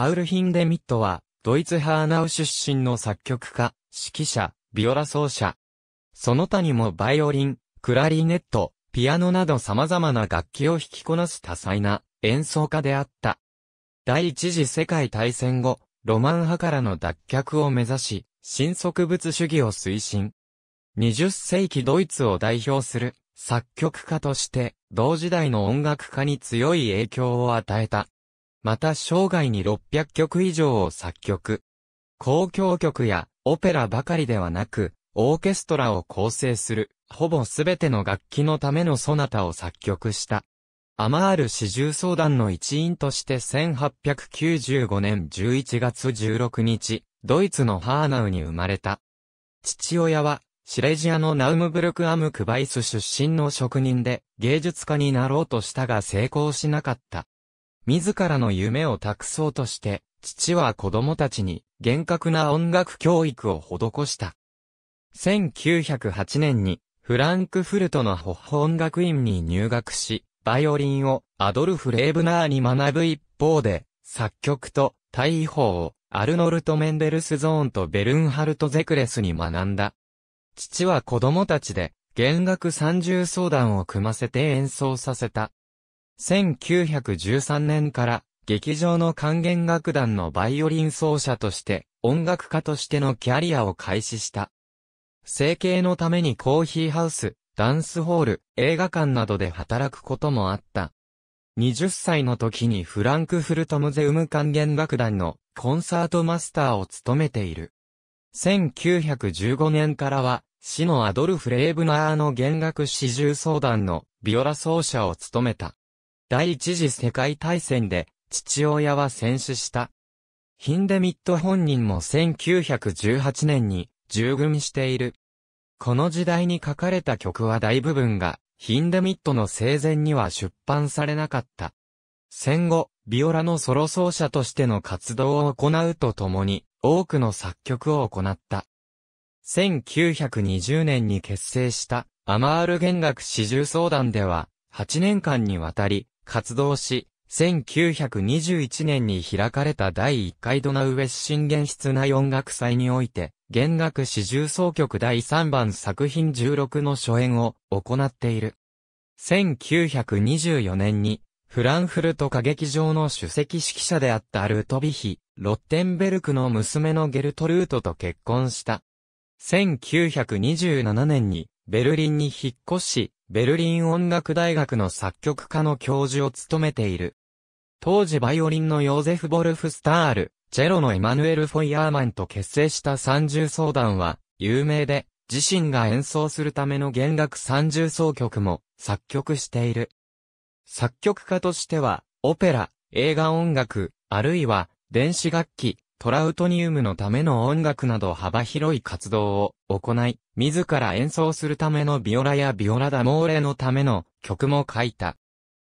ハウル・ヒンデミットは、ドイツ・ハーナウ出身の作曲家、指揮者、ビオラ奏者。その他にもバイオリン、クラリネット、ピアノなど様々な楽器を弾きこなす多彩な演奏家であった。第一次世界大戦後、ロマン派からの脱却を目指し、新植物主義を推進。20世紀ドイツを代表する作曲家として、同時代の音楽家に強い影響を与えたまた生涯に600曲以上を作曲。公共曲やオペラばかりではなく、オーケストラを構成する、ほぼすべての楽器のためのソナタを作曲した。アマール四重相談の一員として1895年11月16日、ドイツのハーナウに生まれた。父親は、シレジアのナウムブルクアムクバイス出身の職人で、芸術家になろうとしたが成功しなかった。自らの夢を託そうとして、父は子供たちに厳格な音楽教育を施した。1908年にフランクフルトのホッホ音楽院に入学し、バイオリンをアドルフ・レーブナーに学ぶ一方で、作曲と大砲をアルノルト・メンデルスゾーンとベルンハルト・ゼクレスに学んだ。父は子供たちで弦楽三重奏団を組ませて演奏させた。1913年から劇場の管弦楽団のバイオリン奏者として音楽家としてのキャリアを開始した。生計のためにコーヒーハウス、ダンスホール、映画館などで働くこともあった。20歳の時にフランクフルトムゼウム管弦楽団のコンサートマスターを務めている。1915年からは、市のアドルフ・レーブナーの弦楽四重奏談のビオラ奏者を務めた。第一次世界大戦で父親は戦死した。ヒンデミット本人も1918年に従軍している。この時代に書かれた曲は大部分がヒンデミットの生前には出版されなかった。戦後、ビオラのソロ奏者としての活動を行うとともに、多くの作曲を行った。1920年に結成した、アマール弦楽四重奏団では、8年間にわたり、活動し、1921年に開かれた第1回ドナウエス新元室内音楽祭において、弦楽四重奏曲第3番作品16の初演を行っている。1924年に、フランフルト歌劇場の主席指揮者であったルートビヒ、ロッテンベルクの娘のゲルトルートと結婚した。1927年にベルリンに引っ越し、ベルリン音楽大学の作曲家の教授を務めている。当時バイオリンのヨーゼフ・ボルフスタール、チェロのエマヌエル・フォイヤーマンと結成した三重奏団は、有名で、自身が演奏するための弦楽三重奏曲も作曲している。作曲家としては、オペラ、映画音楽、あるいは、電子楽器、トラウトニウムのための音楽など幅広い活動を行い、自ら演奏するためのビオラやビオラダモーレのための曲も書いた。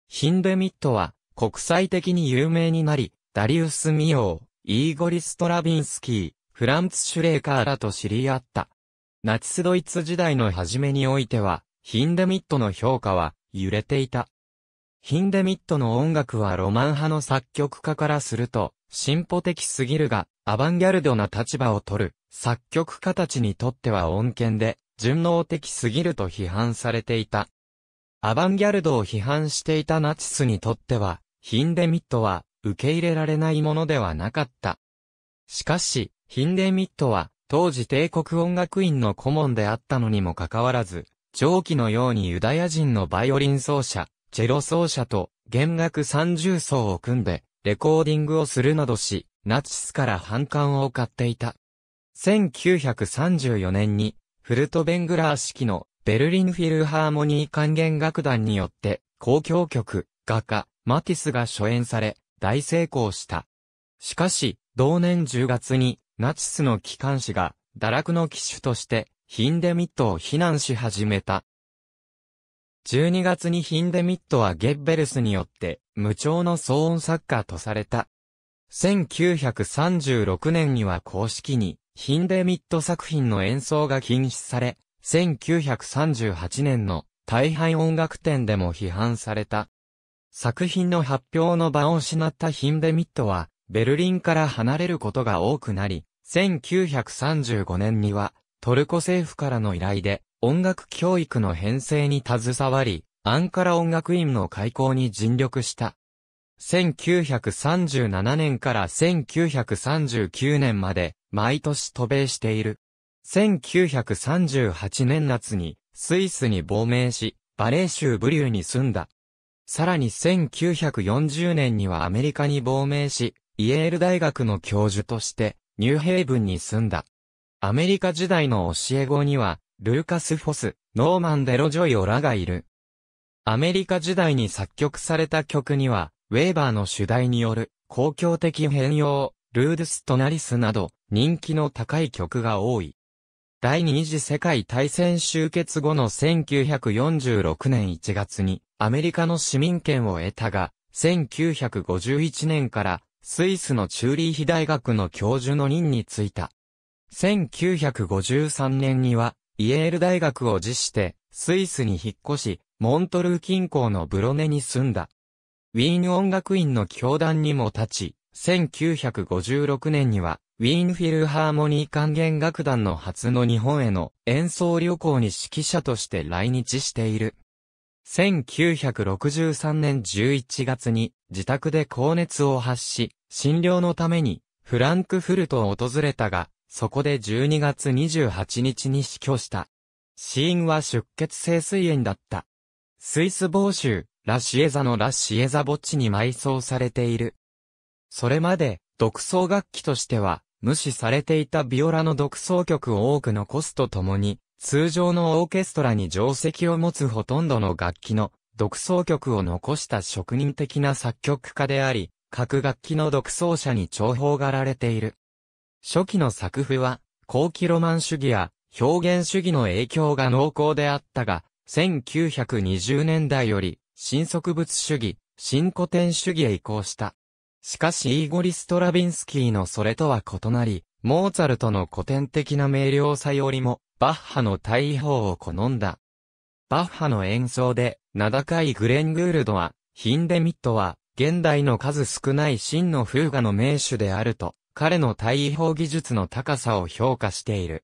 ヒンデミットは国際的に有名になり、ダリウス・ミオー、イーゴリ・ストラビンスキー、フランツ・シュレーカーらと知り合った。ナチスドイツ時代の初めにおいては、ヒンデミットの評価は揺れていた。ヒンデミットの音楽はロマン派の作曲家からすると、進歩的すぎるが、アバンギャルドな立場を取る、作曲家たちにとっては恩恵で、順応的すぎると批判されていた。アバンギャルドを批判していたナチスにとっては、ヒンデミットは受け入れられないものではなかった。しかし、ヒンデミットは、当時帝国音楽院の顧問であったのにもかかわらず、上記のようにユダヤ人のバイオリン奏者、チェロ奏者と弦楽三重奏を組んで、レコーディングをするなどし、ナチスから反感を買っていた。1934年に、フルトベングラー式のベルリンフィルハーモニー管弦楽団によって、交響曲、画家、マティスが初演され、大成功した。しかし、同年10月に、ナチスの機関紙が、堕落の機種として、ヒンデミットを非難し始めた。12月にヒンデミットはゲッベルスによって無調の騒音作家とされた。1936年には公式にヒンデミット作品の演奏が禁止され、1938年の大半音楽展でも批判された。作品の発表の場を失ったヒンデミットは、ベルリンから離れることが多くなり、1935年には、トルコ政府からの依頼で、音楽教育の編成に携わり、アンカラ音楽院の開校に尽力した。1937年から1939年まで、毎年渡米している。1938年夏に、スイスに亡命し、バレー州ブリューに住んだ。さらに1940年にはアメリカに亡命し、イエール大学の教授として、ニューヘイブンに住んだ。アメリカ時代の教え子には、ルーカス・フォス、ノーマン・デロジョイオラがいる。アメリカ時代に作曲された曲には、ウェーバーの主題による、公共的変容、ルーデス・トナリスなど、人気の高い曲が多い。第二次世界大戦終結後の1946年1月に、アメリカの市民権を得たが、1951年から、スイスのチューリーヒ大学の教授の任に就いた。1953年には、イエール大学を辞して、スイスに引っ越し、モントルー近郊のブロネに住んだ。ウィーン音楽院の教団にも立ち、1956年には、ウィーンフィルハーモニー管弦楽団の初の日本への演奏旅行に指揮者として来日している。1963年11月に自宅で高熱を発し、診療のためにフランクフルトを訪れたが、そこで12月28日に死去した。死因は出血性水炎だった。スイス防州、ラシエザのラシエザ墓地に埋葬されている。それまで、独奏楽器としては、無視されていたビオラの独奏曲を多く残すとともに、通常のオーケストラに定石を持つほとんどの楽器の独奏曲を残した職人的な作曲家であり、各楽器の独奏者に重宝がられている。初期の作風は、後期ロマン主義や表現主義の影響が濃厚であったが、1920年代より、新植物主義、新古典主義へ移行した。しかしイーゴリ・ストラビンスキーのそれとは異なり、モーツァルトの古典的な明瞭さよりも、バッハの対応を好んだ。バッハの演奏で、名高いグレン・グールドは、ヒンデミットは、現代の数少ない真の風雅の名手であると、彼の対位法技術の高さを評価している。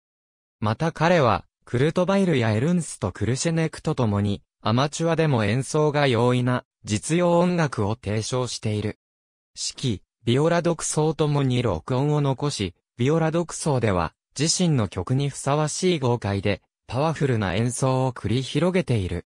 また彼は、クルトバイルやエルンスとクルシェネクと共に、アマチュアでも演奏が容易な、実用音楽を提唱している。四季、ビオラ独奏ともに録音を残し、ビオラ独奏では、自身の曲にふさわしい豪快で、パワフルな演奏を繰り広げている。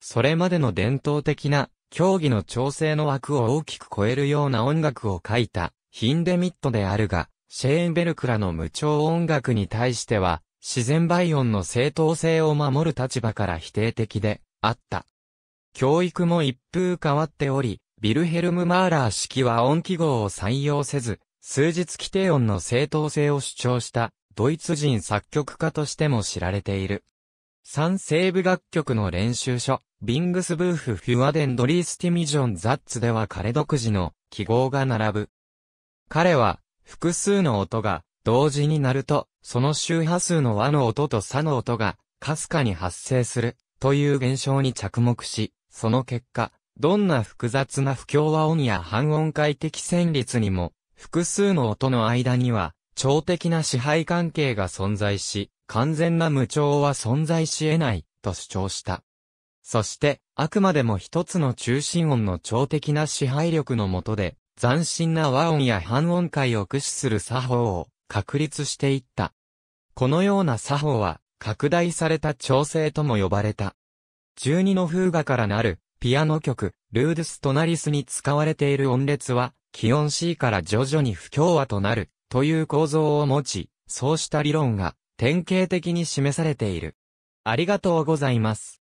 それまでの伝統的な、競技の調整の枠を大きく超えるような音楽を書いた、ヒンデミットであるが、シェーンベルクらの無調音楽に対しては、自然倍音の正当性を守る立場から否定的であった。教育も一風変わっており、ビルヘルム・マーラー式は音記号を採用せず、数日規定音の正当性を主張したドイツ人作曲家としても知られている。三西部楽曲の練習書、ビングスブーフ・フュアデンドリースティミジョン・ザッツでは彼独自の記号が並ぶ彼は、複数の音が同時になると、その周波数の和の音と差の音が、かすかに発生する、という現象に着目し、その結果、どんな複雑な不協和音や半音階的旋律にも、複数の音の間には、超的な支配関係が存在し、完全な無調は存在し得ない、と主張した。そして、あくまでも一つの中心音の超的な支配力のもとで、斬新な和音や半音階を駆使する作法を確立していった。このような作法は、拡大された調整とも呼ばれた。12の風画からなる、ピアノ曲、ルードス・トナリスに使われている音列は、気温 C から徐々に不協和となる、という構造を持ち、そうした理論が、典型的に示されている。ありがとうございます。